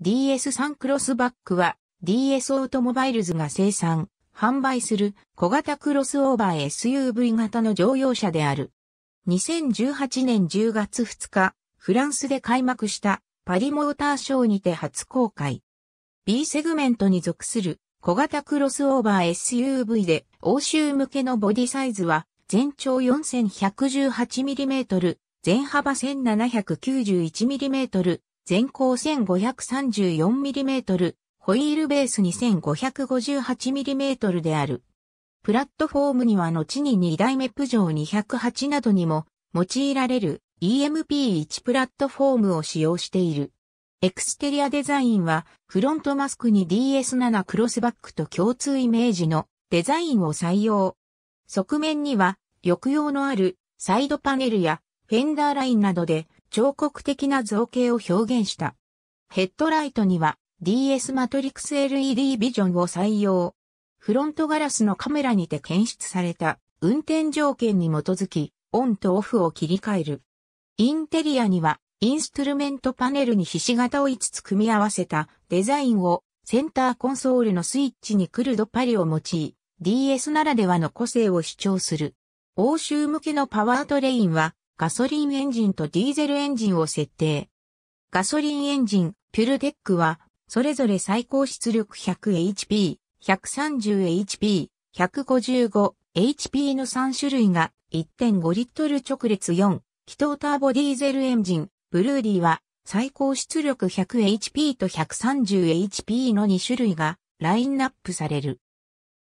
DS3 クロスバックは DS オートモバイルズが生産、販売する小型クロスオーバー SUV 型の乗用車である。2018年10月2日、フランスで開幕したパリモーターショーにて初公開。B セグメントに属する小型クロスオーバー SUV で欧州向けのボディサイズは全長 4118mm、全幅 1791mm、全高 1534mm、ホイールベース 2558mm である。プラットフォームには後に2代目プジョー208などにも用いられる EMP1 プラットフォームを使用している。エクステリアデザインはフロントマスクに DS7 クロスバックと共通イメージのデザインを採用。側面には抑揚のあるサイドパネルやフェンダーラインなどで彫刻的な造形を表現した。ヘッドライトには DS マトリクス LED ビジョンを採用。フロントガラスのカメラにて検出された運転条件に基づきオンとオフを切り替える。インテリアにはインストゥルメントパネルにひし形を5つ組み合わせたデザインをセンターコンソールのスイッチにクルドパリを用い DS ならではの個性を主張する。欧州向けのパワートレインはガソリンエンジンとディーゼルエンジンを設定。ガソリンエンジン、ピュルテックは、それぞれ最高出力 100HP、130HP、155HP の3種類が1.5リットル直列4、気筒ターボディーゼルエンジン、ブルーディは最高出力 100HP と 130HP の2種類がラインナップされる。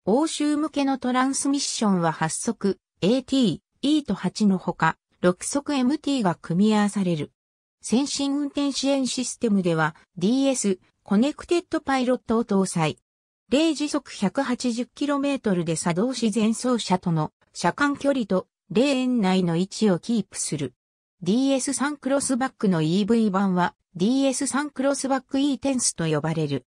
欧州向けのトランスミッションは発足、AT、E と8のほか、6速 MT が組み合わされる。先進運転支援システムでは DS コネクテッドパイロットを搭載。0時速 180km で作動し前走車との車間距離とレーン内の位置をキープする。DS3 クロスバックの EV 版は DS3 クロスバック E テンスと呼ばれる。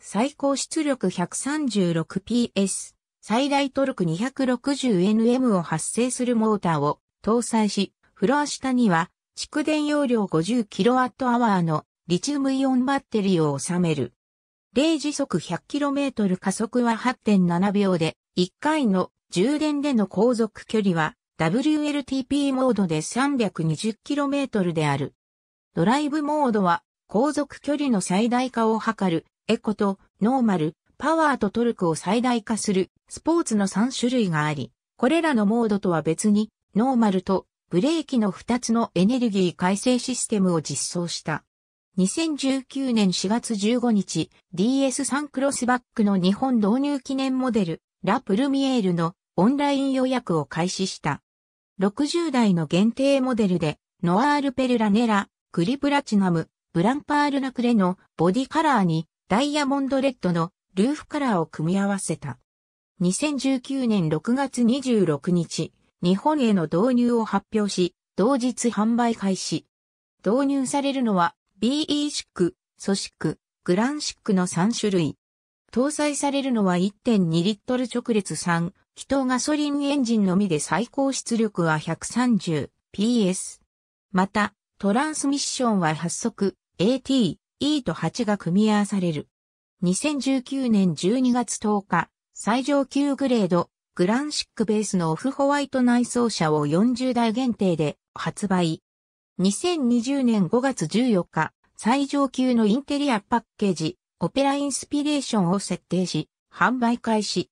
最高出力 136PS、最大トルク 260Nm を発生するモーターを搭載し、フロア下には蓄電容量 50kWh のリチウムイオンバッテリーを収める。0時速 100km 加速は8.7秒で、1回の充電での航続距離は WLTP モードで 320km である。ドライブモードは航続距離の最大化を図る、エコとノーマル、パワーとトルクを最大化するスポーツの3種類があり、これらのモードとは別にノーマルとブレーキの2つのエネルギー改正システムを実装した。2019年4月15日、DS3 クロスバックの日本導入記念モデル、ラ・プルミエールのオンライン予約を開始した。60代の限定モデルで、ノアール・ペルラネラ、クリプラチナム、ブランパール・ナクレのボディカラーにダイヤモンドレッドのルーフカラーを組み合わせた。2019年6月26日、日本への導入を発表し、同日販売開始。導入されるのは BE シック、ソシック、グランシックの3種類。搭載されるのは1.2リットル直列3、気筒ガソリンエンジンのみで最高出力は 130PS。また、トランスミッションは発足、AT、E と8が組み合わされる。2019年12月10日、最上級グレード、グランシックベースのオフホワイト内装車を40台限定で発売。2020年5月14日、最上級のインテリアパッケージ、オペラインスピレーションを設定し、販売開始。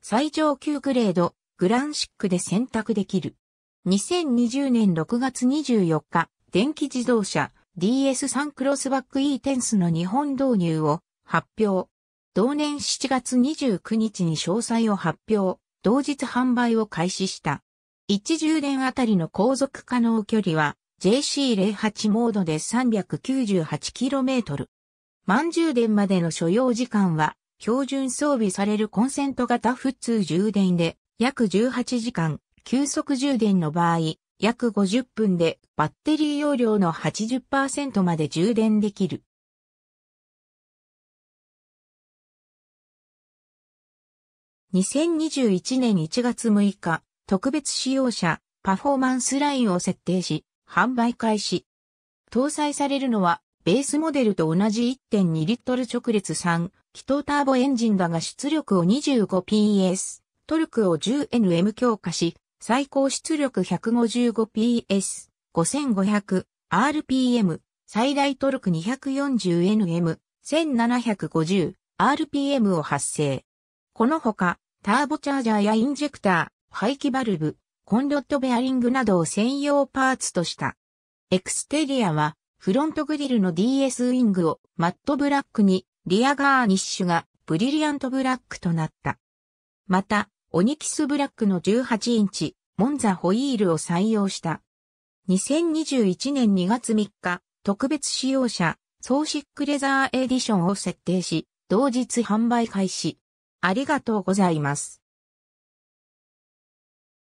最上級グレード、グランシックで選択できる。2020年6月24日、電気自動車 DS3 クロスバック E テンスの日本導入を発表。同年7月29日に詳細を発表。同日販売を開始した。1充電あたりの航続可能距離は JC08 モードで 398km。満充電までの所要時間は標準装備されるコンセント型普通充電で約18時間、急速充電の場合約50分でバッテリー容量の80%まで充電できる。2021年1月6日、特別使用者パフォーマンスラインを設定し、販売開始。搭載されるのは、ベースモデルと同じ1.2リットル直列3、気筒ターボエンジンだが出力を 25PS、トルクを 10Nm 強化し、最高出力 155PS、5500RPM、最大トルク 240Nm、1750RPM を発生。このほか、ターボチャージャーやインジェクター、排気バルブ、コンロットベアリングなどを専用パーツとした。エクステリアは、フロントグリルの DS ウィングをマットブラックに、リアガーニッシュがブリリアントブラックとなった。また、オニキスブラックの18インチ、モンザホイールを採用した。2021年2月3日、特別使用者、ソーシックレザーエディションを設定し、同日販売開始。ありがとうございます。